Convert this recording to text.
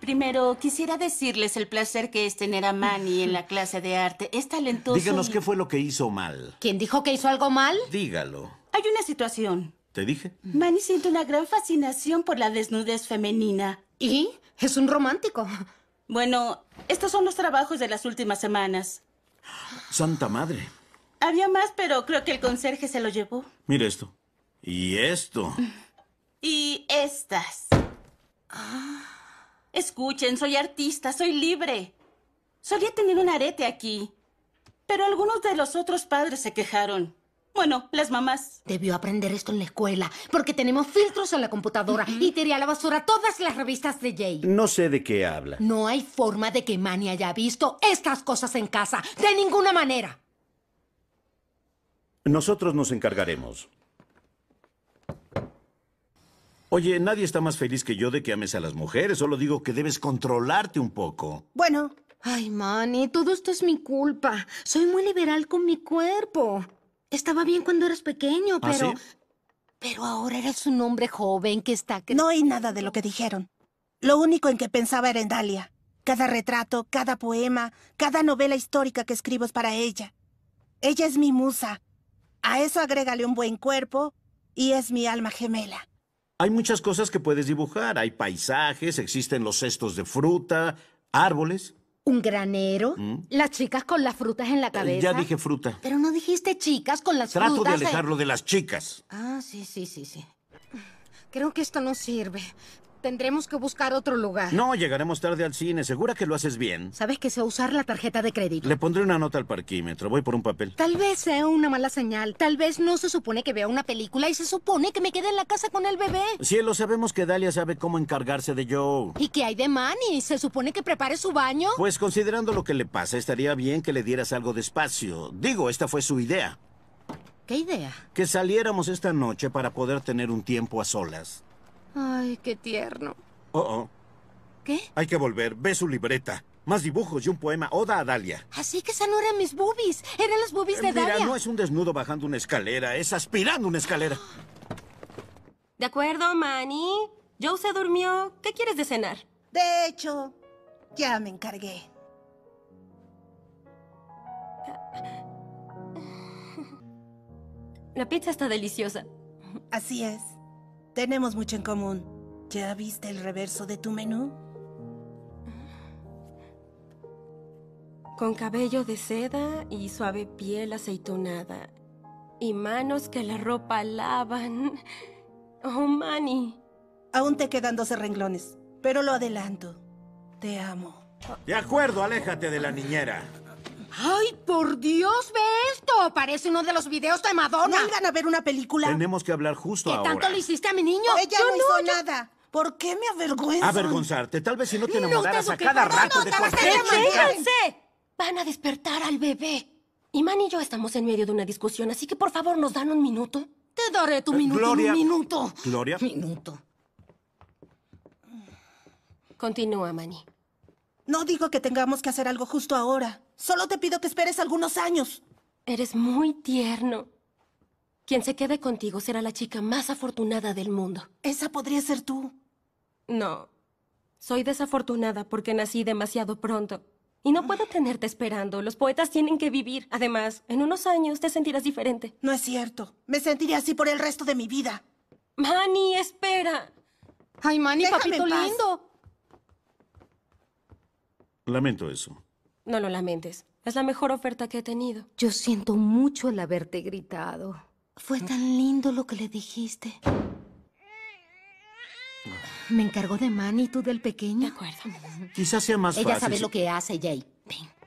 Primero, quisiera decirles el placer que es tener a Manny en la clase de arte. Es talentoso. Díganos qué fue lo que hizo mal. ¿Quién dijo que hizo algo mal? Dígalo. Hay una situación. ¿Te dije? Manny siente una gran fascinación por la desnudez femenina. ¿Y? Es un romántico. Bueno, estos son los trabajos de las últimas semanas. Santa madre. Había más, pero creo que el conserje se lo llevó. Mire esto. Y esto. Y estas. Ah. Escuchen, soy artista, soy libre. Solía tener un arete aquí, pero algunos de los otros padres se quejaron. Bueno, las mamás. Debió aprender esto en la escuela, porque tenemos filtros en la computadora y tiré a la basura todas las revistas de Jay. No sé de qué habla. No hay forma de que Manny haya visto estas cosas en casa, de ninguna manera. Nosotros nos encargaremos. Oye, nadie está más feliz que yo de que ames a las mujeres. Solo digo que debes controlarte un poco. Bueno. Ay, Manny, todo esto es mi culpa. Soy muy liberal con mi cuerpo. Estaba bien cuando eras pequeño, ¿Ah, pero... Pero ahora eres un hombre joven que está... No hay nada de lo que dijeron. Lo único en que pensaba era en Dalia. Cada retrato, cada poema, cada novela histórica que escribo es para ella. Ella es mi musa. A eso agrégale un buen cuerpo y es mi alma gemela. Hay muchas cosas que puedes dibujar. Hay paisajes, existen los cestos de fruta, árboles. ¿Un granero? Mm. ¿Las chicas con las frutas en la eh, cabeza? Ya dije fruta. Pero no dijiste chicas con las frutas. Trato de alejarlo de las chicas. Ah, sí, sí, sí, sí. Creo que esto no sirve. Tendremos que buscar otro lugar. No, llegaremos tarde al cine. ¿Segura que lo haces bien? Sabes que sé usar la tarjeta de crédito. Le pondré una nota al parquímetro. Voy por un papel. Tal vez sea una mala señal. Tal vez no se supone que vea una película y se supone que me quede en la casa con el bebé. Cielo, sabemos que Dalia sabe cómo encargarse de Joe. ¿Y qué hay de Manny? ¿Se supone que prepare su baño? Pues considerando lo que le pasa, estaría bien que le dieras algo de espacio. Digo, esta fue su idea. ¿Qué idea? Que saliéramos esta noche para poder tener un tiempo a solas. Ay, qué tierno. Oh, oh, ¿Qué? Hay que volver. Ve su libreta. Más dibujos y un poema. Oda a Dalia. Así que esa no eran mis boobies. Eran los boobies eh, de mira, no es un desnudo bajando una escalera. Es aspirando una escalera. De acuerdo, Manny. Joe se durmió. ¿Qué quieres de cenar? De hecho, ya me encargué. La pizza está deliciosa. Así es. Tenemos mucho en común. ¿Ya viste el reverso de tu menú? Con cabello de seda y suave piel aceitunada. Y manos que la ropa lavan. Oh, Manny. Aún te quedan 12 renglones, pero lo adelanto. Te amo. De acuerdo, aléjate de la niñera. ¡Ay, por Dios! ¡Ve esto! Parece uno de los videos de Madonna. No a ver una película. Tenemos que hablar justo ¿Qué tanto le hiciste a mi niño? Ella no, hizo nada. ¿Por qué me avergüenza? Avergonzarte. Tal vez si no tenemos No a cada No, no, rato de te Van a despertar al bebé. Y Manny y yo estamos en medio de una discusión, así que por favor nos dan un minuto. Te daré tu eh, minuto, Gloria. un minuto. ¿Gloria? Minuto. Continúa, Manny. No digo que tengamos que hacer algo justo ahora. Solo te pido que esperes algunos años. Eres muy tierno. Quien se quede contigo será la chica más afortunada del mundo. Esa podría ser tú. No. Soy desafortunada porque nací demasiado pronto. Y no puedo tenerte esperando. Los poetas tienen que vivir. Además, en unos años te sentirás diferente. No es cierto. Me sentiré así por el resto de mi vida. ¡Mani, espera. Ay, Manny, papito lindo. Lamento eso. No lo lamentes. Es la mejor oferta que he tenido. Yo siento mucho el haberte gritado. Fue mm. tan lindo lo que le dijiste. Me encargo de Manny y tú del pequeño. De acuerdo. Quizás sea más fácil. Ella sabe lo que hace, Jay. Ven.